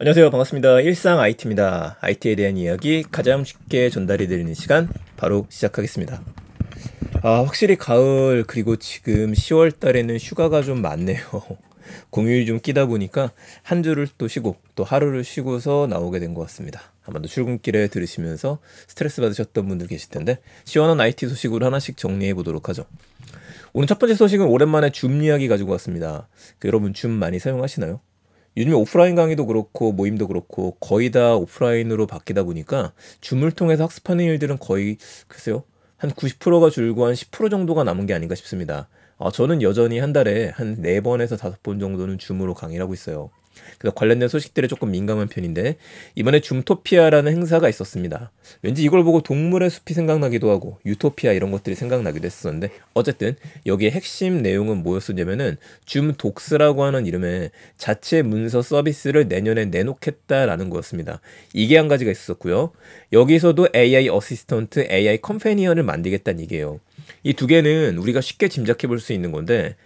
안녕하세요. 반갑습니다. 일상 IT입니다. IT에 대한 이야기 가장 쉽게 전달해 드리는 시간 바로 시작하겠습니다. 아, 확실히 가을 그리고 지금 10월 달에는 휴가가 좀 많네요. 공휴일 좀 끼다 보니까 한 주를 또 쉬고 또 하루를 쉬고서 나오게 된 것 같습니다. 아마도 출근길에 들으시면서 스트레스 받으셨던 분들 계실 텐데 시원한 IT 소식으로 하나씩 정리해 보도록 하죠. 오늘 첫 번째 소식은 오랜만에 줌 이야기 가지고 왔습니다. 그 여러분 줌 많이 사용하시나요? 요즘 오프라인 강의도 그렇고 모임도 그렇고 거의 다 오프라인으로 바뀌다 보니까 줌을 통해서 학습하는 일들은 거의 글쎄요 한 90%가 줄고 한 10% 정도가 남은 게 아닌가 싶습니다. 아, 저는 여전히 한 달에 한4번에서5번 정도는 줌으로 강의를 하고 있어요. 그래서 관련된 소식들에 조금 민감한 편인데 이번에 줌토피아라는 행사가 있었습니다. 왠지 이걸 보고 동물의 숲이 생각나기도 하고 유토피아 이런 것들이 생각나기도 했었는데 어쨌든 여기에 핵심 내용은 뭐였었냐면은 줌독스라고 하는 이름의 자체 문서 서비스를 내년에 내놓겠다라는 거였습니다. 이게 한 가지가 있었고요. 여기서도 AI 어시스턴트, AI 컴패니언을 만들겠다는 얘기예요. 이 두 개는 우리가 쉽게 짐작해 볼 수 있는 건데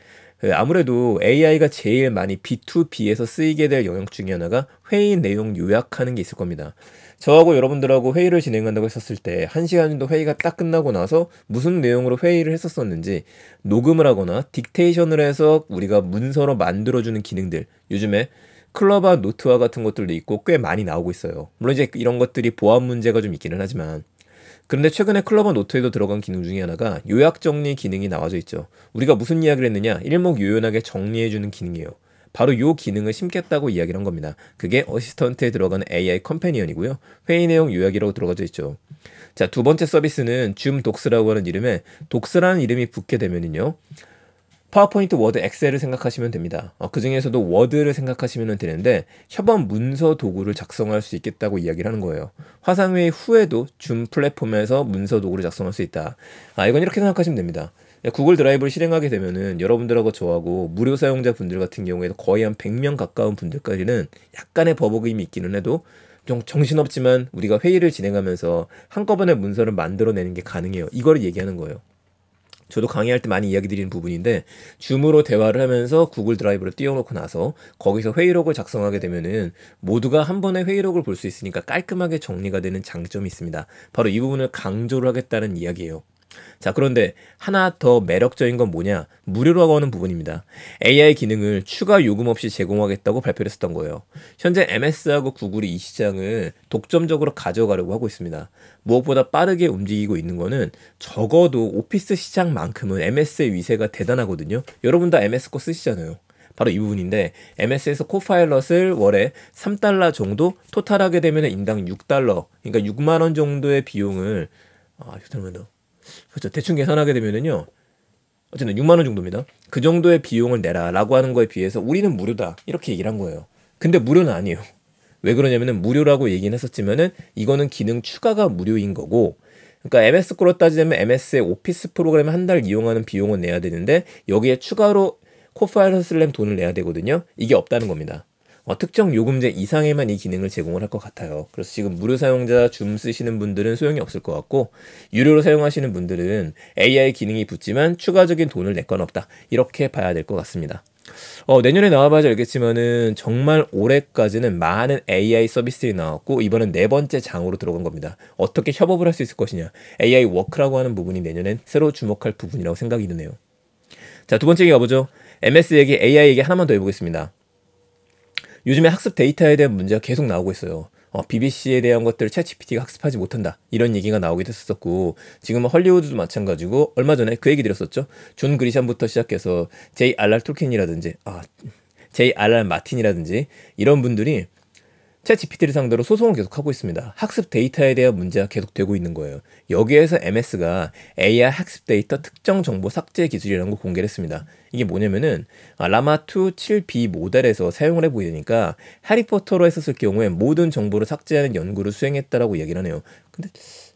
예, 아무래도 AI가 제일 많이 B2B에서 쓰이게 될 영역 중에 하나가 회의 내용 요약하는 게 있을 겁니다. 저하고 여러분들하고 회의를 진행한다고 했었을 때 1시간 정도 회의가 딱 끝나고 나서 무슨 내용으로 회의를 했었었는지 녹음을 하거나 딕테이션을 해서 우리가 문서로 만들어주는 기능들 요즘에 클럽바 아 노트와 같은 것들도 있고 꽤 많이 나오고 있어요. 물론 이제 이런 것들이 보안 문제가 좀 있기는 하지만 그런데 최근에 클럽원 노트에도 들어간 기능 중에 하나가 요약 정리 기능이 나와져 있죠. 우리가 무슨 이야기를 했느냐 일목요연하게 정리해주는 기능이에요. 바로 요 기능을 심겠다고 이야기를 한 겁니다. 그게 어시스턴트에 들어가는 AI 컴패니언이고요. 회의 내용 요약이라고 들어가져 있죠. 자, 두 번째 서비스는 줌 독스라고 하는 이름에 독스라는 이름이 붙게 되면은요. 파워포인트, 워드, 엑셀을 생각하시면 됩니다. 어, 그 중에서도 워드를 생각하시면 되는데 협업 문서 도구를 작성할 수 있겠다고 이야기를 하는 거예요. 화상회의 후에도 줌 플랫폼에서 문서 도구를 작성할 수 있다. 아 이건 이렇게 생각하시면 됩니다. 예, 구글 드라이브를 실행하게 되면은 여러분들하고 저하고 무료 사용자 분들 같은 경우에도 거의 한 100명 가까운 분들까지는 약간의 버벅임이 있기는 해도 좀 정신없지만 우리가 회의를 진행하면서 한꺼번에 문서를 만들어내는 게 가능해요. 이걸 얘기하는 거예요. 저도 강의할 때 많이 이야기 드리는 부분인데 줌으로 대화를 하면서 구글 드라이브를 띄워놓고 나서 거기서 회의록을 작성하게 되면은 모두가 한 번에 회의록을 볼 수 있으니까 깔끔하게 정리가 되는 장점이 있습니다. 바로 이 부분을 강조를 하겠다는 이야기예요. 자, 그런데 하나 더 매력적인 건 뭐냐? 무료로하고 하는 부분입니다. AI 기능을 추가 요금 없이 제공하겠다고 발표를 했었던 거예요. 현재 MS하고 구글이 이 시장을 독점적으로 가져가려고 하고 있습니다. 무엇보다 빠르게 움직이고 있는 거는 적어도 오피스 시장만큼은 MS의 위세가 대단하거든요. 여러분 다 MS 거 쓰시잖아요. 바로 이 부분인데 MS에서 코파일럿을 월에 3달러 정도 토탈하게 되면 인당 6달러 그러니까 6만 원 정도의 비용을 아, 6달러 그렇죠. 대충 계산하게 되면은요. 어쨌든 6만 원 정도입니다. 그 정도의 비용을 내라라고 하는 거에 비해서 우리는 무료다 이렇게 얘기를 한 거예요. 근데 무료는 아니에요. 왜 그러냐면은 무료라고 얘기는 했었지만은 이거는 기능 추가가 무료인 거고 그러니까 MS 코로 따지자면 MS의 오피스 프로그램 한 달 이용하는 비용은 내야 되는데 여기에 추가로 코파일럿 슬램 돈을 내야 되거든요. 이게 없다는 겁니다. 어, 특정 요금제 이상에만 이 기능을 제공을 할 것 같아요. 그래서 지금 무료 사용자 줌 쓰시는 분들은 소용이 없을 것 같고 유료로 사용하시는 분들은 AI 기능이 붙지만 추가적인 돈을 낼 건 없다 이렇게 봐야 될 것 같습니다. 어, 내년에 나와봐야 알겠지만은 정말 올해까지는 많은 AI 서비스들이 나왔고 이번은 네 번째 장으로 들어간 겁니다. 어떻게 협업을 할 수 있을 것이냐. AI 워크라고 하는 부분이 내년엔 새로 주목할 부분이라고 생각이 드네요. 자, 두 번째 얘기 가보죠. MS 얘기, AI 얘기 하나만 더 해보겠습니다. 요즘에 학습 데이터에 대한 문제가 계속 나오고 있어요. 어, BBC에 대한 것들을 챗GPT가 학습하지 못한다. 이런 얘기가 나오기도 했었고, 지금은 헐리우드도 마찬가지고, 얼마 전에 그 얘기 드렸었죠. 존 그리샴부터 시작해서 제이 알랄 톨킨이라든지, 아, 제이 알랄 마틴이라든지, 이런 분들이 챗 GPT를 상대로 소송을 계속하고 있습니다. 학습 데이터에 대한 문제가 계속되고 있는 거예요. 여기에서 MS가 AI 학습 데이터 특정 정보 삭제 기술이라는 걸 공개를 했습니다. 이게 뭐냐면은 아, 라마2 7B 모델에서 사용을 해보게되니까 해리포터로 했었을 경우엔 모든 정보를 삭제하는 연구를 수행했다라고 얘기를 하네요. 근데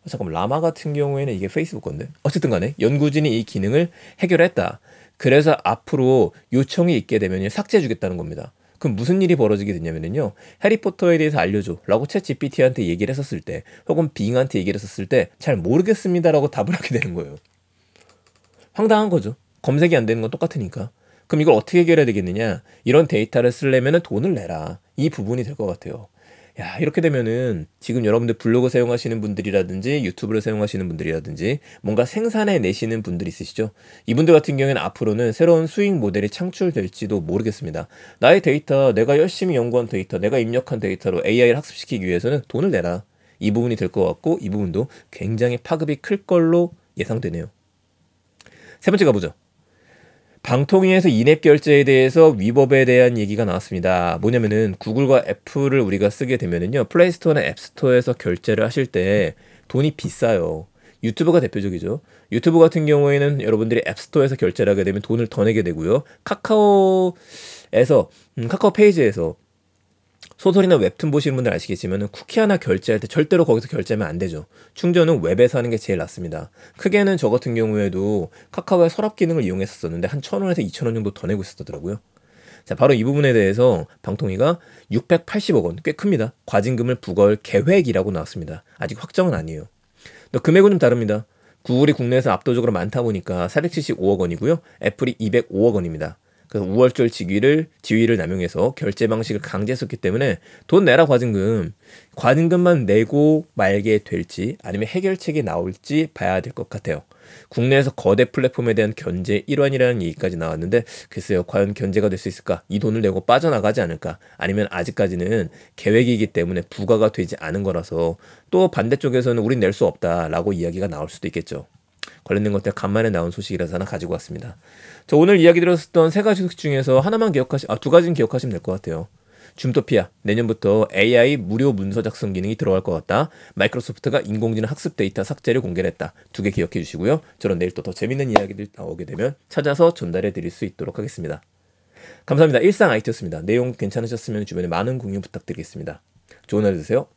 아, 잠깐만 라마 같은 경우에는 이게 페이스북 건데 어쨌든 간에 연구진이 이 기능을 해결했다. 그래서 앞으로 요청이 있게 되면 삭제해주겠다는 겁니다. 그럼 무슨 일이 벌어지게 되냐면요. 해리포터에 대해서 알려줘 라고 채 GPT한테 얘기를 했었을 때 혹은 빙한테 얘기를 했었을 때 잘 모르겠습니다라고 답을 하게 되는 거예요. 황당한 거죠. 검색이 안 되는 건 똑같으니까. 그럼 이걸 어떻게 해결해야 되겠느냐? 이런 데이터를 쓰려면 돈을 내라. 이 부분이 될 것 같아요. 야, 이렇게 되면은 지금 여러분들 블로그 사용하시는 분들이라든지 유튜브를 사용하시는 분들이라든지 뭔가 생산해 내시는 분들 있으시죠? 이분들 같은 경우에는 앞으로는 새로운 수익 모델이 창출될지도 모르겠습니다. 나의 데이터, 내가 열심히 연구한 데이터, 내가 입력한 데이터로 AI를 학습시키기 위해서는 돈을 내라. 이 부분이 될 것 같고 이 부분도 굉장히 파급이 클 걸로 예상되네요. 세 번째 가보죠. 방통위에서 인앱 결제에 대해서 위법에 대한 얘기가 나왔습니다. 뭐냐면은 구글과 애플을 우리가 쓰게 되면은요. 플레이스토어나 앱스토어에서 결제를 하실 때 돈이 비싸요. 유튜브가 대표적이죠. 유튜브 같은 경우에는 여러분들이 앱스토어에서 결제를 하게 되면 돈을 더 내게 되고요. 카카오에서 음, 카카오 페이지에서 소설이나 웹툰 보시는 분들 아시겠지만 쿠키 하나 결제할 때 절대로 거기서 결제하면 안 되죠. 충전은 웹에서 하는 게 제일 낫습니다. 크게는 저 같은 경우에도 카카오의 서랍 기능을 이용했었는데 한 1,000원에서 2,000원 정도 더 내고 있었더라고요. 자, 바로 이 부분에 대해서 방통위가 680억 원, 꽤 큽니다. 과징금을 부과할 계획이라고 나왔습니다. 아직 확정은 아니에요. 또 금액은 좀 다릅니다. 구글이 국내에서 압도적으로 많다 보니까 475억 원이고요. 애플이 205억 원입니다. 그 우월절 지위를 지위를 남용해서 결제 방식을 강제했었기 때문에 돈 내라 과징금 과징금만 내고 말게 될지 아니면 해결책이 나올지 봐야 될 것 같아요. 국내에서 거대 플랫폼에 대한 견제 일환이라는 얘기까지 나왔는데 글쎄요 과연 견제가 될 수 있을까 이 돈을 내고 빠져나가지 않을까 아니면 아직까지는 계획이기 때문에 부과가 되지 않은 거라서 또 반대쪽에서는 우린 낼 수 없다라고 이야기가 나올 수도 있겠죠. 관련된 것들 간만에 나온 소식이라서 하나 가지고 왔습니다. 저 오늘 이야기 들었었던 세 가지 소식 중에서 하나만 기억하시, 아, 두 가지는 기억하시면 될 것 같아요. 줌토피아 내년부터 AI 무료 문서 작성 기능이 들어갈 것 같다. 마이크로소프트가 인공지능 학습 데이터 삭제를 공개했다. 두 개 기억해 주시고요. 저는 내일 또 더 재밌는 이야기들 나오게 되면 찾아서 전달해 드릴 수 있도록 하겠습니다. 감사합니다. 일상 IT였습니다. 내용 괜찮으셨으면 주변에 많은 공유 부탁드리겠습니다. 좋은 하루 되세요.